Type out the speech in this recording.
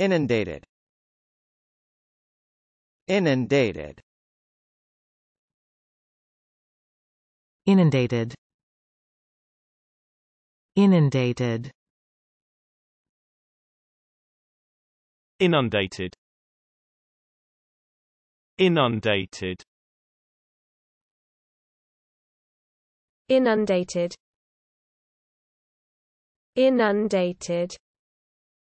Inundated. Inundated. Inundated. Inundated. Inundated. Inundated. Inundated. Inundated.